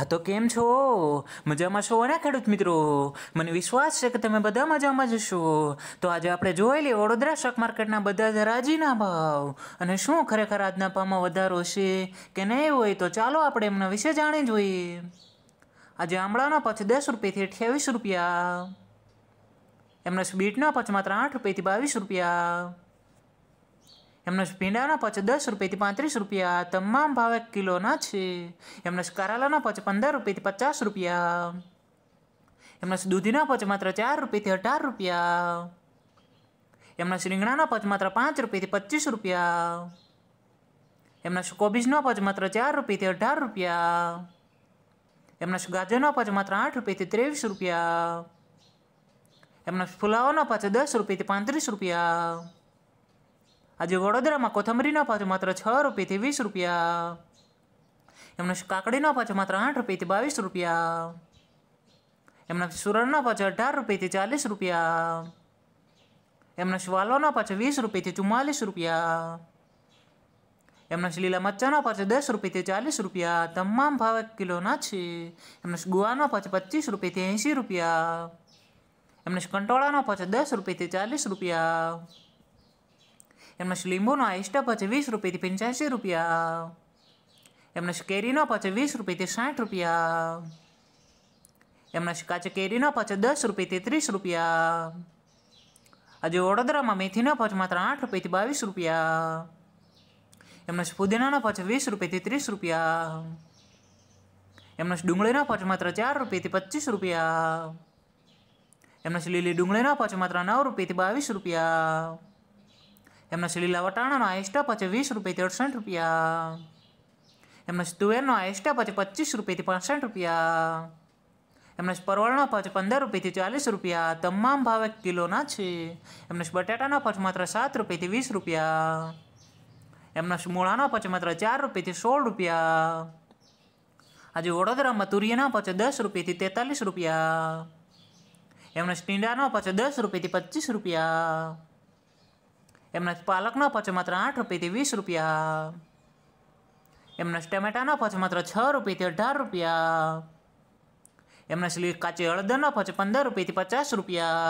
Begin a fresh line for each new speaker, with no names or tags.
હા તો કેમ છો મજામાં છો ને ખેડૂત મિત્રો મને વિશ્વાસ છે કે તમે બધા મજામાં જ છો તો આજે આપણે જોઈ લઈએ વડોદરા સ્ટોક માર્કેટના બધા જ રાજીના ભાવ અને શું ખરેખર આજના ભાવમાં વધારો છે કે નહીં હોય તો ચાલો આપણે એમના વિશે જાણી જોઈએ આજે આમળાના પચ દસ રૂપિયાથી અઠ્યાવીસ રૂપિયા એમના બીટના પચ માત્ર આઠ રૂપિયાથી બાવીસ રૂપિયા એમનો ભીંડાના પચે દસ રૂપિયાથી પાંત્રીસ રૂપિયા તમામ ભાવ કિલોના છે એમના કારાલાના પચે પંદર રૂપિયાથી પચાસ રૂપિયા એમના દૂધીના પચે માત્ર ચાર રૂપિયાથી અઢાર રૂપિયા એમના રીંગણાના પચ માત્ર પાંચ રૂપિયાથી પચીસ રૂપિયા એમના કોબીજનો પચ માત્ર ચાર રૂપિયાથી અઢાર રૂપિયા એમના ગાજરનો પચ માત્ર આઠ રૂપિયાથી ત્રેવીસ રૂપિયા એમના ફુલાવાનો પછી દસ રૂપિયાથી પાંત્રીસ રૂપિયા આજે વડોદરામાં કોથમરીના ભાવ માત્ર છ રૂપિયાથી વીસ રૂપિયા એમનો કાકડીના પાછો માત્ર આઠ રૂપિયાથી બાવીસ રૂપિયા એમના સુરણના ભાવ અઢાર રૂપિયાથી ચાલીસ રૂપિયા એમના શ્વાલોના ભાવ વીસ રૂપિયાથી ચુમ્માલીસ રૂપિયા એમના લીલા મચ્છાના પાછળ દસ રૂપિયાથી ચાલીસ રૂપિયા તમામ ભાવ એક કિલોના છે એમના ગુવાના પાછળ પચીસ રૂપિયાથી એંશી રૂપિયા એમના કંટોળાનો પાછળ દસ રૂપિયાથી ચાલીસ રૂપિયા એમના લીંબુનો આઈસ્ટા પછી વીસ રૂપિયાથી પંચ્યાસી રૂપિયા એમના કેરીનો પછી વીસ રૂપિયાથી સાઠ રૂપિયા એમના કાચા કેરીનો પછી દસ રૂપિયાથી ત્રીસ રૂપિયા આજે વડોદરામાં મેથીનો પચ માત્ર આઠ રૂપિયાથી બાવીસ રૂપિયા એમના ફુદીનાનો પછી વીસ રૂપિયાથી ત્રીસ રૂપિયા એમના ડુંગળીનો પચ માત્ર ચાર રૂપિયાથી પચીસ રૂપિયા એમનો લીલી ડુંગળીનો પચ માત્ર નવ રૂપિયાથી બાવીસ રૂપિયા એમના લીલા વટાણાનો આ સ્ટોપ વીસ રૂપિયાથી અડસઠ રૂપિયા એમના તુવેરનો આ પછી પચીસ રૂપિયાથી પાસઠ રૂપિયા એમના પરવળનો પાછ પંદર રૂપિયાથી ચાલીસ રૂપિયા તમામ ભાવે કિલોના છે એમના બટાટાના પાછ માત્ર સાત રૂપિયાથી વીસ રૂપિયા એમના મૂળાના પાછ માત્ર ચાર રૂપિયાથી સોળ રૂપિયા આજે વડોદરામાં તુરિયાના પછી દસ રૂપિયાથી તેતાલીસ રૂપિયા એમના સ્ટીંડાનો પછી દસ રૂપિયાથી પચીસ રૂપિયા એમના પાલકનો પછી માત્ર આઠ રૂપિયાથી વીસ રૂપિયા એમના ટમેટાનો પછી માત્ર છ રૂપિયાથી અઢાર રૂપિયા એમના કાચી હળદરનો પછી પંદર રૂપિયાથી પચાસ રૂપિયા